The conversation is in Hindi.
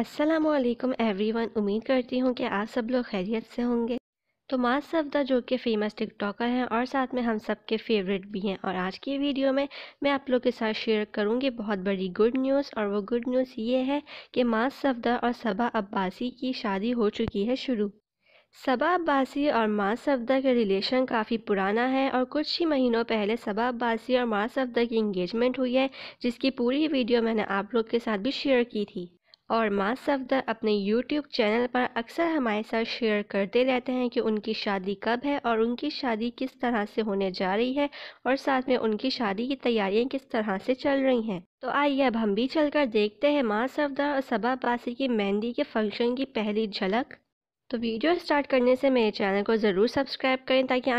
असलम वन उम्मीद करती हूँ कि आप सब लोग खैरियत से होंगे तो माज सफदा जो कि फ़ेमस टिकटॉकर हैं और साथ में हम सब के फेवरेट भी हैं और आज की वीडियो में मैं आप लोग के साथ शेयर करूँगी बहुत बड़ी गुड न्यूज़ और वो गुड न्यूज़ ये है कि माज सफदा और सबा अब्बासी की शादी हो चुकी है शुरू सबा अब्बासी और माँ सफदा का रिलेशन काफ़ी पुराना है और कुछ ही महीनों पहले सबा अब्बासी और माँ सफदा की इंगेजमेंट हुई है जिसकी पूरी वीडियो मैंने आप लोग के साथ भी शेयर की थी और माँ सफदर अपने YouTube चैनल पर अक्सर हमारे साथ शेयर करते रहते हैं कि उनकी शादी कब है और उनकी शादी किस तरह से होने जा रही है और साथ में उनकी शादी की तैयारियां किस तरह से चल रही हैं तो आइए अब हम भी चलकर देखते हैं माँ सफदर और सबा पासी की मेहंदी के फंक्शन की पहली झलक तो वीडियो स्टार्ट करने से मेरे चैनल को ज़रूर सब्सक्राइब करें ताकि